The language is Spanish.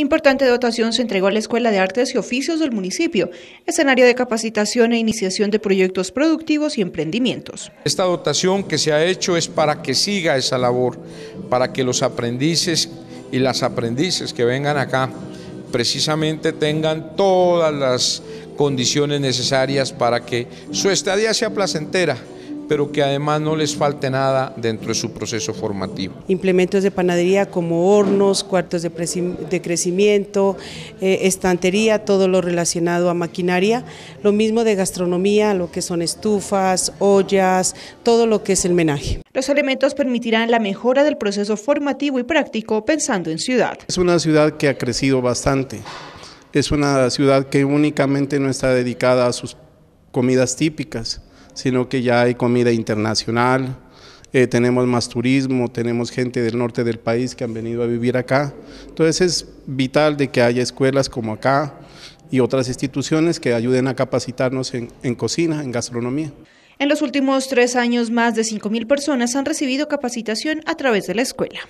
Importante dotación se entregó a la Escuela de Artes y Oficios del municipio, escenario de capacitación e iniciación de proyectos productivos y emprendimientos. Esta dotación que se ha hecho es para que siga esa labor, para que los aprendices y las aprendices que vengan acá precisamente tengan todas las condiciones necesarias para que su estadía sea placentera pero que además no les falte nada dentro de su proceso formativo. Implementos de panadería como hornos, cuartos de, crecimiento, eh, estantería, todo lo relacionado a maquinaria, lo mismo de gastronomía, lo que son estufas, ollas, todo lo que es el menaje. Los elementos permitirán la mejora del proceso formativo y práctico pensando en ciudad. Es una ciudad que ha crecido bastante. Es una ciudad que únicamente no está dedicada a sus comidas típicas sino que ya hay comida internacional, eh, tenemos más turismo, tenemos gente del norte del país que han venido a vivir acá. Entonces es vital de que haya escuelas como acá y otras instituciones que ayuden a capacitarnos en, en cocina, en gastronomía. En los últimos tres años, más de 5.000 personas han recibido capacitación a través de la escuela.